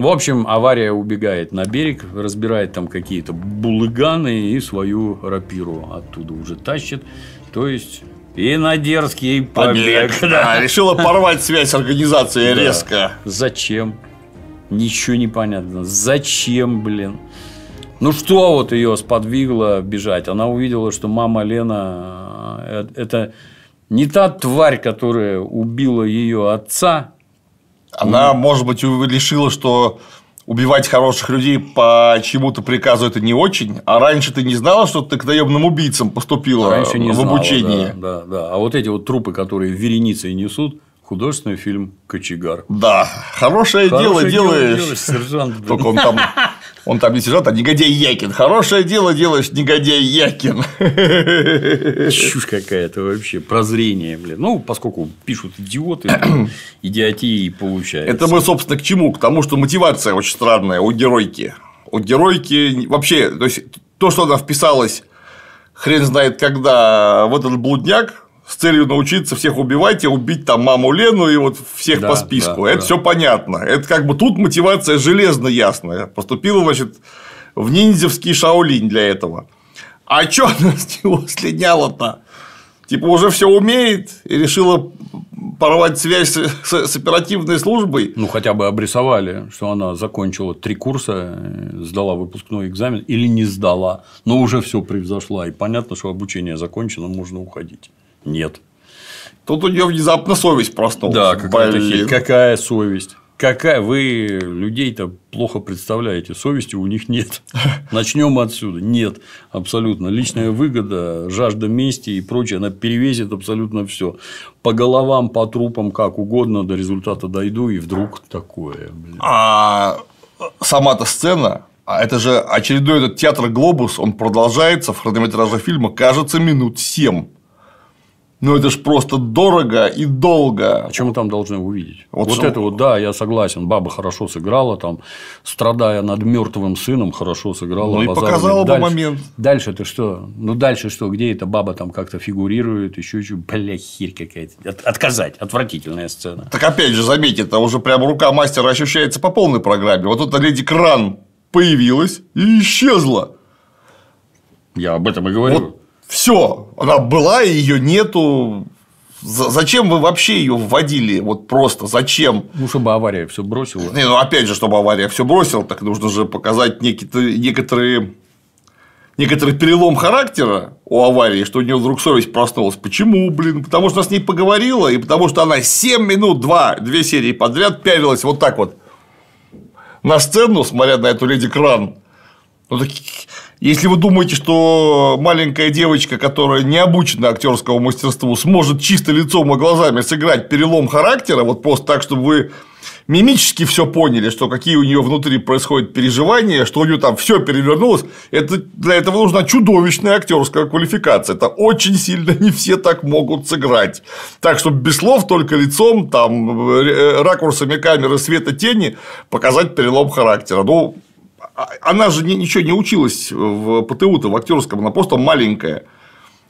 В общем, авария убегает на берег, разбирает там какие-то булыганы и свою рапиру оттуда уже тащит. То есть, и на дерзкий побег. побег да. А, решила порвать связь организации резко. Зачем? Ничего не понятно. Зачем, блин? Ну что вот ее сподвигло бежать? Она увидела, что мама Лена э, э, это не та тварь, которая убила ее отца, она, mm. может быть, решила, что убивать хороших людей по чему-то приказу это не очень. А раньше ты не знала, что ты к наемным убийцам поступила раньше не в обучении. да, да, да. А вот эти вот трупы, которые вереницей несут, художественный фильм Кочегар. Да, хорошее, хорошее дело, дело делаешь. делаешь сержант. Только он там Он там не сержант, а негодяй Якин. Хорошее дело делаешь, негодяй Якин. Чушь какая-то вообще, прозрение, блин. Ну, поскольку пишут идиоты, идиотии получается. Это мы, собственно, к чему? К тому, что мотивация очень странная у геройки. У геройки вообще, то есть то, что она вписалась хрен знает когда в этот блудняк, целью научиться всех убивать и убить там маму Лену и вот всех да, по списку. Да, это да. все понятно. Это как бы тут мотивация железно ясная. Поступила, значит, в ниндзевский шаолинь для этого. А чё она с него слиняла-то? Типа уже все умеет и решила порвать связь с, с оперативной службой. Ну, хотя бы обрисовали, что она закончила три курса, э, сдала выпускной экзамен или не сдала, но уже все превзошла. И понятно, что обучение закончено, можно уходить. Нет. Тут у нее внезапно совесть проснулась. Да, какая, какая совесть? Какая вы людей-то плохо представляете, совести у них нет. Начнем отсюда. Нет, абсолютно. Личная выгода, жажда мести и прочее, она перевесит абсолютно все. По головам, по трупам, как угодно, до результата дойду, и вдруг такое. Блин. А сама-то сцена, а это же очередной этот театр «Глобус», он продолжается в хронометраже фильма, кажется, минут семь. Но ну, это ж просто дорого и долго. А чем мы там должны увидеть? Вот, вот это вот, да, я согласен. Баба хорошо сыграла, там, страдая над мертвым сыном, хорошо сыграла. Ну и показала бы момент. Дальше ты что? Ну дальше что? Где эта баба там как-то фигурирует? Еще еще Бля, херь какая-то. отказать. Отвратительная сцена. Так опять же, заметьте, это уже прям рука мастера ощущается по полной программе. Вот тут леди Кран появилась и исчезла. Я об этом и говорю. Вот все, она была, и ее нету. Зачем вы вообще ее вводили? Вот просто зачем? Ну, чтобы авария все бросила. Не, ну опять же, чтобы авария все бросила, так нужно же показать некоторые, некоторые некоторый перелом характера у аварии, что у нее вдруг совесть проснулась. Почему, блин? Потому что она с ней поговорила, и потому что она 7 минут, 2, 2 серии подряд пялилась вот так вот на сцену, смотря на эту леди Кран. Ну, так если вы думаете, что маленькая девочка, которая не обучена актерскому мастерству, сможет чисто лицом и глазами сыграть перелом характера, вот просто так, чтобы вы мимически все поняли, что какие у нее внутри происходят переживания, что у нее там все перевернулось, это, для этого нужна чудовищная актерская квалификация. Это очень сильно не все так могут сыграть. Так что без слов, только лицом, там, э, ракурсами камеры, света, тени показать перелом характера. Ну, а, она же ничего не училась в ПТУ-то, в актерском, она просто маленькая.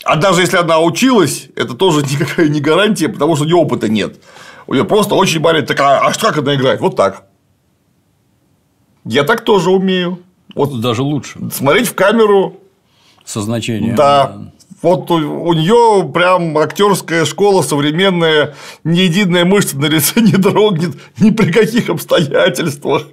А даже если она училась, это тоже никакая не гарантия, потому что у нее опыта нет. У нее просто очень болит такая, а как она играет? Вот так. Я так тоже умею. Вот даже лучше. Смотреть в камеру. Со значением. Да. Вот у, у нее прям актерская школа современная, ни единая мышца на лице не дрогнет ни при каких обстоятельствах.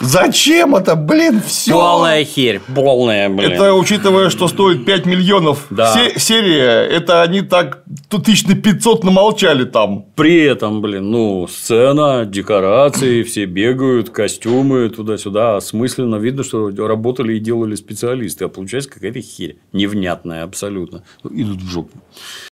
Зачем это, блин, все? Полная херь, полная, блин. Это учитывая, что стоит 5 миллионов да. серия, это они так тысяч на 500 намолчали там. При этом, блин, ну, сцена, декорации, все бегают, костюмы туда-сюда. Осмысленно а видно, что работали и делали специалисты. А получается какая-то херь. Невнятная абсолютно. Идут в жопу.